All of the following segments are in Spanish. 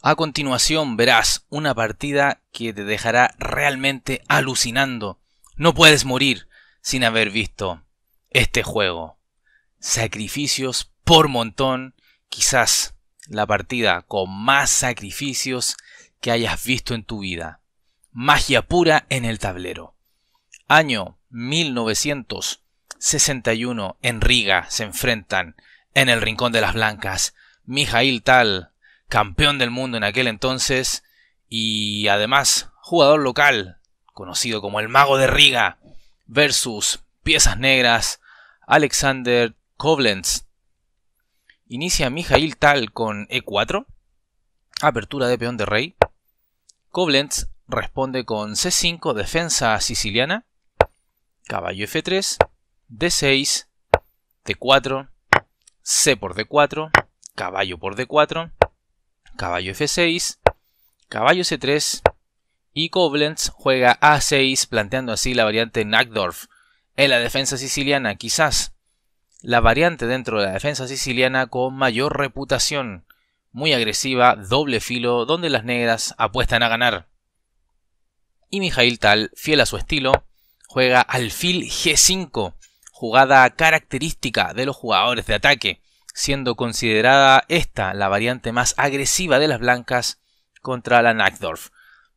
A continuación verás una partida que te dejará realmente alucinando. No puedes morir sin haber visto este juego. Sacrificios por montón, quizás la partida con más sacrificios que hayas visto en tu vida. Magia pura en el tablero. Año 1961 en Riga se enfrentan en el Rincón de las Blancas Mijail Tal campeón del mundo en aquel entonces y además jugador local, conocido como el Mago de Riga, versus piezas negras, Alexander Koblenz. Inicia Mijail Tal con E4, apertura de peón de rey. Koblenz responde con C5, defensa siciliana, caballo F3, D6, D4, C por D4, caballo por D4, caballo f6, caballo c3 y Koblenz juega a6 planteando así la variante Nagdorf en la defensa siciliana, quizás la variante dentro de la defensa siciliana con mayor reputación, muy agresiva, doble filo, donde las negras apuestan a ganar. Y Mijail Tal, fiel a su estilo, juega alfil g5, jugada característica de los jugadores de ataque siendo considerada esta la variante más agresiva de las blancas contra la Nackdorf.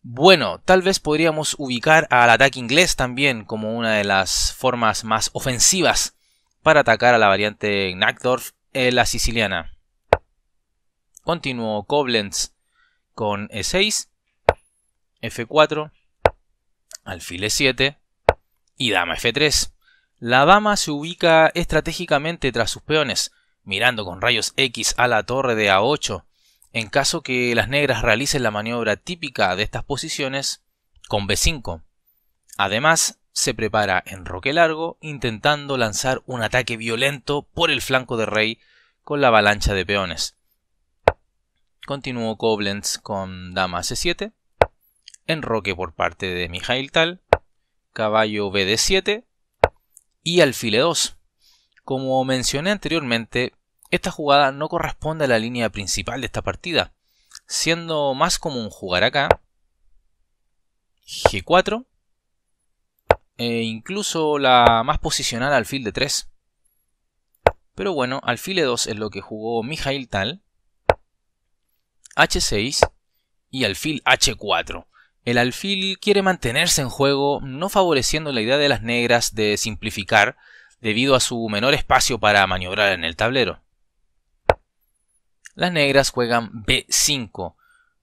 Bueno, tal vez podríamos ubicar al ataque inglés también como una de las formas más ofensivas para atacar a la variante Nackdorf, en la siciliana. Continuó Koblenz con E6, F4, alfil E7 y dama F3. La dama se ubica estratégicamente tras sus peones, mirando con rayos X a la torre de A8, en caso que las negras realicen la maniobra típica de estas posiciones con B5. Además, se prepara en roque largo intentando lanzar un ataque violento por el flanco de rey con la avalancha de peones. Continuó Koblenz con dama C7, enroque por parte de Mijail Tal, caballo B 7 y alfil 2 Como mencioné anteriormente, esta jugada no corresponde a la línea principal de esta partida, siendo más común jugar acá, G4, e incluso la más posicional alfil de 3. Pero bueno, alfil E2 es lo que jugó Mijail Tal, H6 y alfil H4. El alfil quiere mantenerse en juego, no favoreciendo la idea de las negras de simplificar debido a su menor espacio para maniobrar en el tablero. Las negras juegan B5,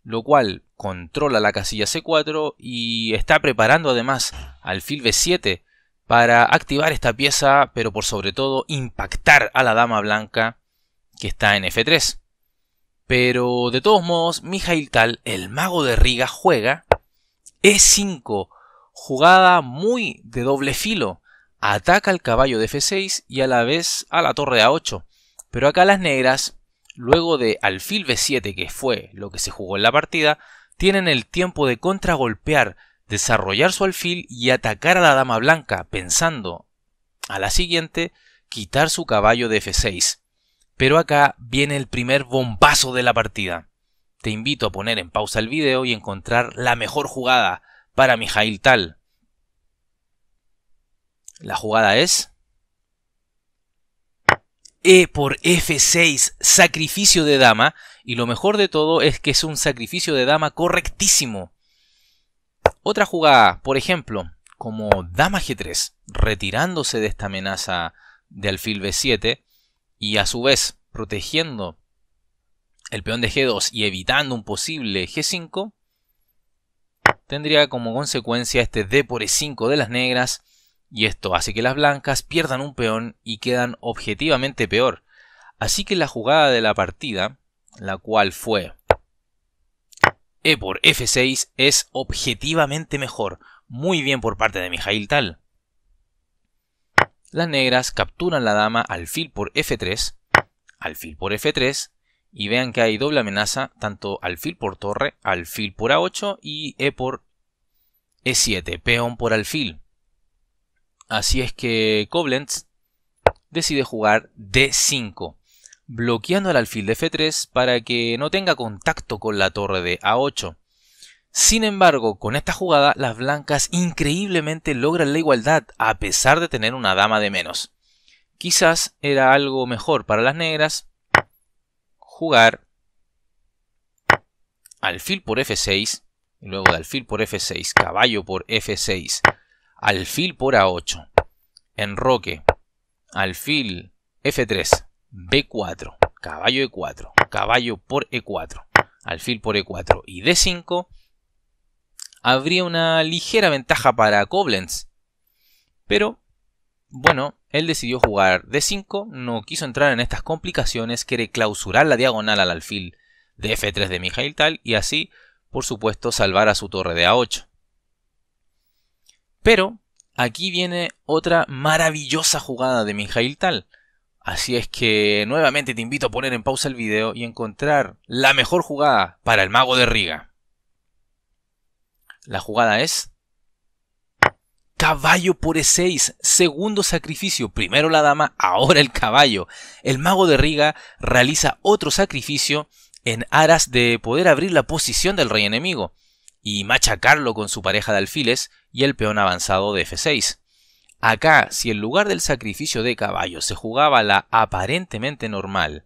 lo cual controla la casilla C4 y está preparando además al fil B7 para activar esta pieza, pero por sobre todo impactar a la dama blanca que está en F3. Pero de todos modos, Mijail Tal, el mago de Riga, juega E5, jugada muy de doble filo. Ataca al caballo de F6 y a la vez a la torre A8. Pero acá las negras luego de alfil b7, que fue lo que se jugó en la partida, tienen el tiempo de contragolpear, desarrollar su alfil y atacar a la dama blanca, pensando, a la siguiente, quitar su caballo de f6. Pero acá viene el primer bombazo de la partida. Te invito a poner en pausa el video y encontrar la mejor jugada para Mijail Tal. La jugada es e por F6, sacrificio de dama. Y lo mejor de todo es que es un sacrificio de dama correctísimo. Otra jugada, por ejemplo, como dama G3, retirándose de esta amenaza de alfil B7 y a su vez protegiendo el peón de G2 y evitando un posible G5, tendría como consecuencia este D por E5 de las negras y esto hace que las blancas pierdan un peón y quedan objetivamente peor. Así que la jugada de la partida, la cual fue E por F6, es objetivamente mejor. Muy bien por parte de Mijail Tal. Las negras capturan la dama alfil por F3, alfil por F3, y vean que hay doble amenaza, tanto alfil por torre, alfil por A8 y E por E7, peón por alfil. Así es que Koblenz decide jugar D5, bloqueando al alfil de F3 para que no tenga contacto con la torre de A8. Sin embargo, con esta jugada las blancas increíblemente logran la igualdad a pesar de tener una dama de menos. Quizás era algo mejor para las negras jugar alfil por F6, y luego de alfil por F6, caballo por F6, alfil por A8, enroque, alfil F3, B4, caballo E4, caballo por E4, alfil por E4 y D5, habría una ligera ventaja para Koblenz. Pero, bueno, él decidió jugar D5, no quiso entrar en estas complicaciones, quiere clausurar la diagonal al alfil de F3 de Mijail Tal y así, por supuesto, salvar a su torre de A8. Pero aquí viene otra maravillosa jugada de Mijail Tal. Así es que nuevamente te invito a poner en pausa el video y encontrar la mejor jugada para el mago de Riga. La jugada es caballo por E6, segundo sacrificio, primero la dama, ahora el caballo. El mago de Riga realiza otro sacrificio en aras de poder abrir la posición del rey enemigo y machacarlo con su pareja de alfiles y el peón avanzado de f6. Acá, si en lugar del sacrificio de caballo se jugaba la aparentemente normal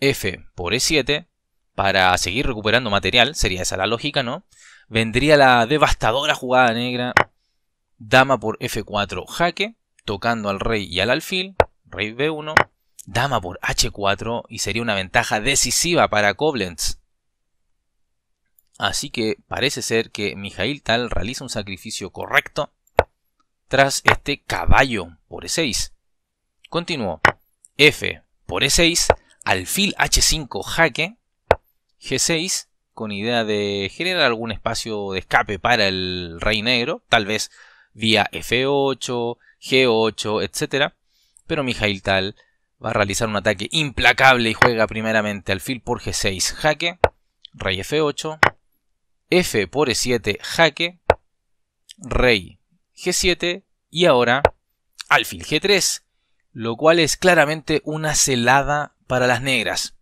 f por e7, para seguir recuperando material, sería esa la lógica, ¿no? Vendría la devastadora jugada negra, dama por f4 jaque, tocando al rey y al alfil, rey b1, dama por h4 y sería una ventaja decisiva para Koblenz Así que parece ser que Mijail Tal realiza un sacrificio correcto tras este caballo por E6. Continuó. F por E6, alfil H5 jaque, G6 con idea de generar algún espacio de escape para el rey negro, tal vez vía F8, G8, etc. Pero Mijail Tal va a realizar un ataque implacable y juega primeramente alfil por G6 jaque, rey F8, f por e7 jaque, rey g7 y ahora alfil g3, lo cual es claramente una celada para las negras.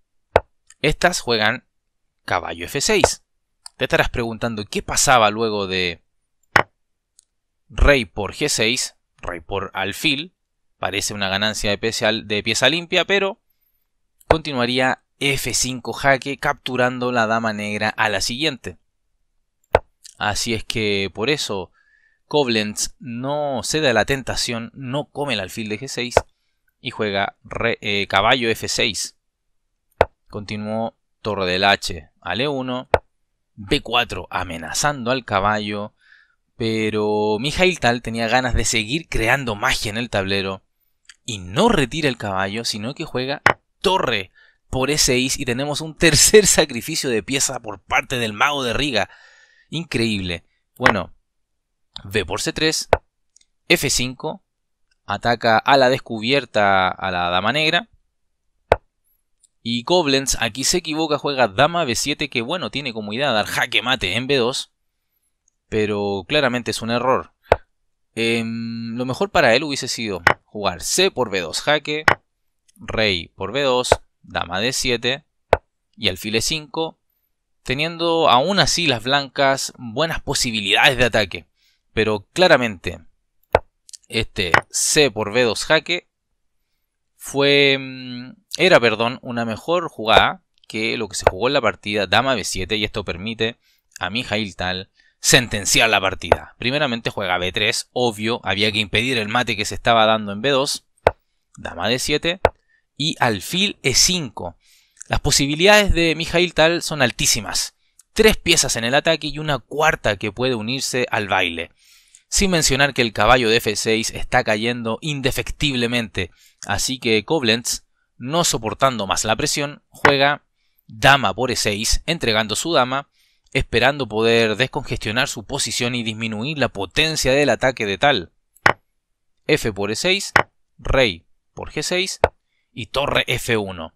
Estas juegan caballo f6. Te estarás preguntando qué pasaba luego de rey por g6, rey por alfil, parece una ganancia especial de pieza limpia, pero continuaría f5 jaque capturando la dama negra a la siguiente. Así es que por eso Koblenz no cede a la tentación, no come el alfil de G6 y juega eh, caballo F6. Continuó torre del H al E1, B4 amenazando al caballo, pero Mijail Tal tenía ganas de seguir creando magia en el tablero y no retira el caballo, sino que juega torre por E6 y tenemos un tercer sacrificio de pieza por parte del mago de Riga. Increíble. Bueno, B por C3, F5, ataca a la descubierta a la dama negra. Y Koblenz aquí se equivoca, juega dama B7 que bueno, tiene como idea dar jaque mate en B2. Pero claramente es un error. Em, lo mejor para él hubiese sido jugar C por B2 jaque, rey por B2, dama D7 y alfil E5 teniendo aún así las blancas buenas posibilidades de ataque. Pero claramente, este C por B2 jaque fue, mm, era, perdón, una mejor jugada que lo que se jugó en la partida Dama B7 y esto permite a Mijail Tal sentenciar la partida. Primeramente juega B3, obvio, había que impedir el mate que se estaba dando en B2, Dama D7 y alfil E5. Las posibilidades de Mijail Tal son altísimas. Tres piezas en el ataque y una cuarta que puede unirse al baile. Sin mencionar que el caballo de F6 está cayendo indefectiblemente, así que Koblenz, no soportando más la presión, juega dama por E6, entregando su dama, esperando poder descongestionar su posición y disminuir la potencia del ataque de tal. F por E6, rey por G6 y torre F1.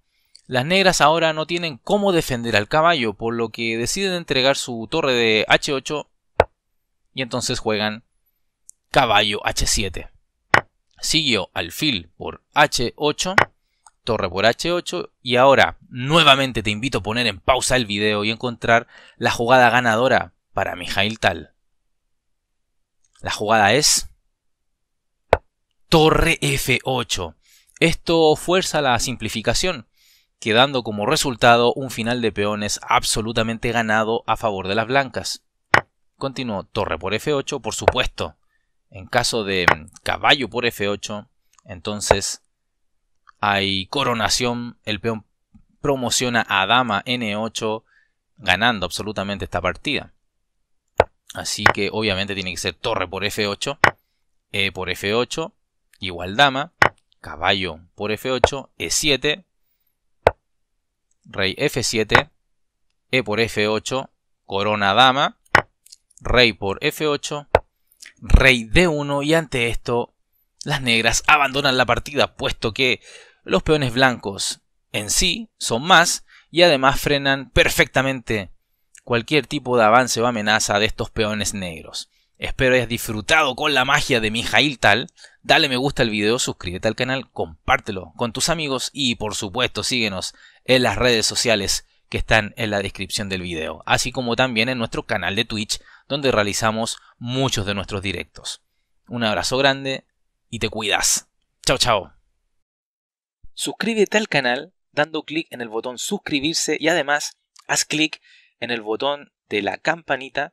Las negras ahora no tienen cómo defender al caballo, por lo que deciden entregar su torre de H8 y entonces juegan caballo H7. Siguió alfil por H8, torre por H8 y ahora nuevamente te invito a poner en pausa el video y encontrar la jugada ganadora para Mijail Tal. La jugada es torre F8. Esto fuerza la simplificación quedando como resultado un final de peones absolutamente ganado a favor de las blancas. Continúo, torre por f8, por supuesto. En caso de mm, caballo por f8, entonces hay coronación, el peón promociona a dama n8, ganando absolutamente esta partida. Así que obviamente tiene que ser torre por f8, e por f8, igual dama, caballo por f8, e7, rey f7, e por f8, corona dama, rey por f8, rey d1 y ante esto las negras abandonan la partida puesto que los peones blancos en sí son más y además frenan perfectamente cualquier tipo de avance o amenaza de estos peones negros. Espero hayas disfrutado con la magia de Mijail Tal. Dale me gusta al video, suscríbete al canal, compártelo con tus amigos y por supuesto síguenos en las redes sociales que están en la descripción del video, así como también en nuestro canal de Twitch donde realizamos muchos de nuestros directos. Un abrazo grande y te cuidas. Chao, chao. Suscríbete al canal dando clic en el botón suscribirse y además haz clic en el botón de la campanita